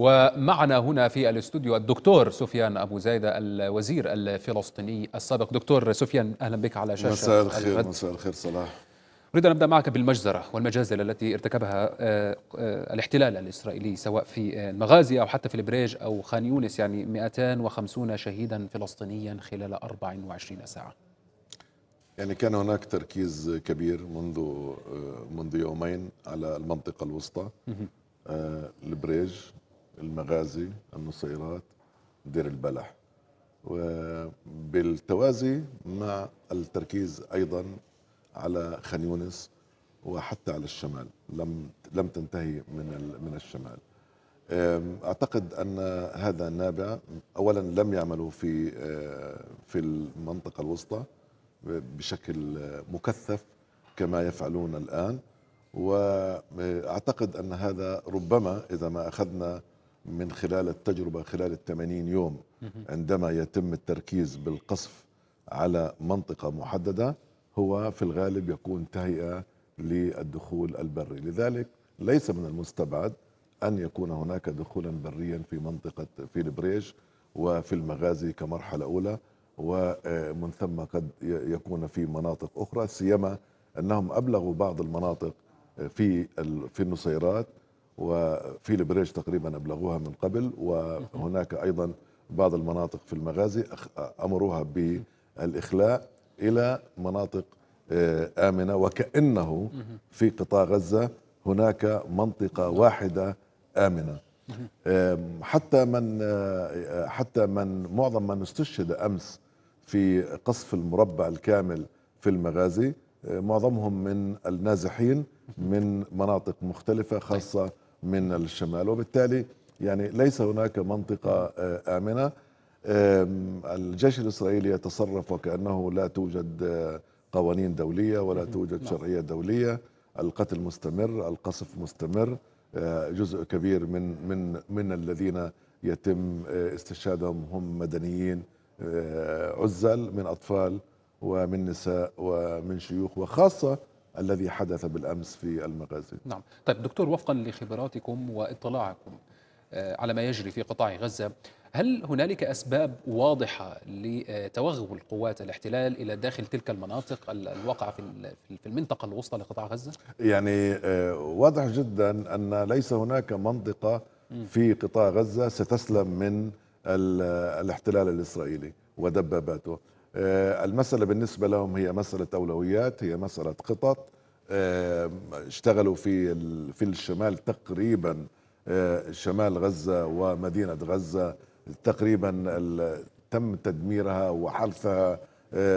ومعنا هنا في الاستوديو الدكتور سفيان ابو زايده الوزير الفلسطيني السابق دكتور سفيان اهلا بك على شاشه مساء الخير مساء الخير صلاح أريد أن أبدأ معك بالمجزرة والمجازر التي ارتكبها آه، آه، الاحتلال الإسرائيلي سواء في المغازي آه، أو حتى في البريج أو خان يونس يعني 250 شهيدا فلسطينيا خلال 24 ساعة يعني كان هناك تركيز كبير منذ منذ يومين على المنطقة الوسطى البريج المغازي النصيرات دير البلح وبالتوازي مع التركيز ايضا على خان يونس وحتى على الشمال لم لم تنتهي من من الشمال اعتقد ان هذا نابع اولا لم يعملوا في في المنطقه الوسطى بشكل مكثف كما يفعلون الان واعتقد ان هذا ربما اذا ما اخذنا من خلال التجربة خلال الثمانين يوم عندما يتم التركيز بالقصف على منطقة محددة هو في الغالب يكون تهيئة للدخول البري لذلك ليس من المستبعد أن يكون هناك دخولا بريا في منطقة في البريج وفي المغازي كمرحلة أولى ومن ثم قد يكون في مناطق أخرى سيما أنهم أبلغوا بعض المناطق في في النصيرات وفي البريج تقريبا أبلغوها من قبل وهناك أيضا بعض المناطق في المغازي أمروها بالإخلاء إلى مناطق آه، آمنة وكأنه في قطاع غزة هناك منطقة واحدة آمنة حتى من آه، حتى من معظم من استشهد أمس في قصف المربع الكامل في المغازي آه، معظمهم من النازحين من مناطق مختلفة خاصة من الشمال وبالتالي يعني ليس هناك منطقة آه، آمنة الجيش الإسرائيلي يتصرف وكأنه لا توجد آه، قوانين دولية ولا توجد نعم. شرعية دولية القتل مستمر القصف مستمر آه، جزء كبير من من من الذين يتم استشهادهم هم مدنيين عزل من أطفال ومن نساء ومن شيوخ وخاصة الذي حدث بالأمس في المغازي نعم طيب دكتور وفقا لخبراتكم وإطلاعكم آه، على ما يجري في قطاع غزة هل هنالك أسباب واضحة لتوغل قوات الاحتلال إلى داخل تلك المناطق الواقعة في المنطقة الوسطى لقطاع غزة؟ يعني آه، واضح جدا أن ليس هناك منطقة في قطاع غزة ستسلم من الاحتلال الإسرائيلي ودباباته آه، المسألة بالنسبة لهم هي مسألة أولويات هي مسألة قطط آه، اشتغلوا في في الشمال تقريبا آه، شمال غزة ومدينة غزة تقريبا تم تدميرها وحرثها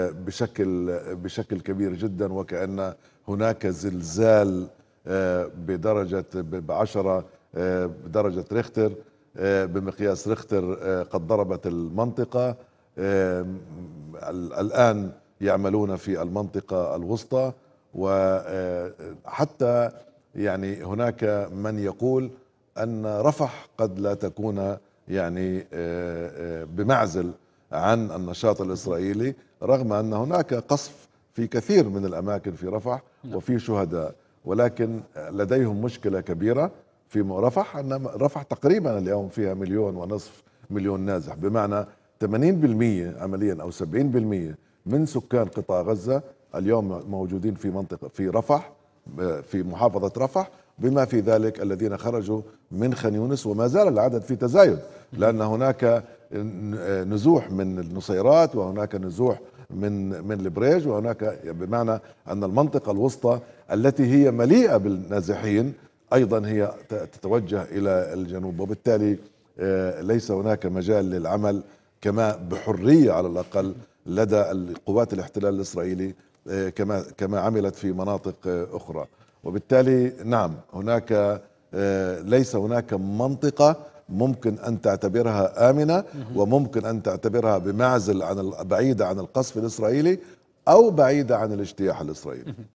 بشكل بشكل كبير جدا وكأن هناك زلزال بدرجة بعشرة بدرجة ريختر بمقياس ريختر قد ضربت المنطقة الآن يعملون في المنطقة الوسطى وحتى آه، يعني هناك من يقول أن رفح قد لا تكون يعني آه، آه، بمعزل عن النشاط الإسرائيلي رغم أن هناك قصف في كثير من الأماكن في رفح نعم. وفي شهداء ولكن لديهم مشكلة كبيرة في رفح أن رفح تقريبا اليوم فيها مليون ونصف مليون نازح بمعنى 80% عمليا او 70% من سكان قطاع غزه اليوم موجودين في منطقه في رفح في محافظه رفح بما في ذلك الذين خرجوا من خان يونس وما زال العدد في تزايد لان هناك نزوح من النصيرات وهناك نزوح من من البريج وهناك بمعنى ان المنطقه الوسطى التي هي مليئه بالنازحين ايضا هي تتوجه الى الجنوب وبالتالي آه، ليس هناك مجال للعمل كما بحريه على الاقل لدى قوات الاحتلال الاسرائيلي آه، كما كما عملت في مناطق آه، اخرى وبالتالي نعم هناك آه، ليس هناك منطقه ممكن ان تعتبرها امنه وممكن ان تعتبرها بمعزل عن بعيده عن القصف الاسرائيلي او بعيده عن الاجتياح الاسرائيلي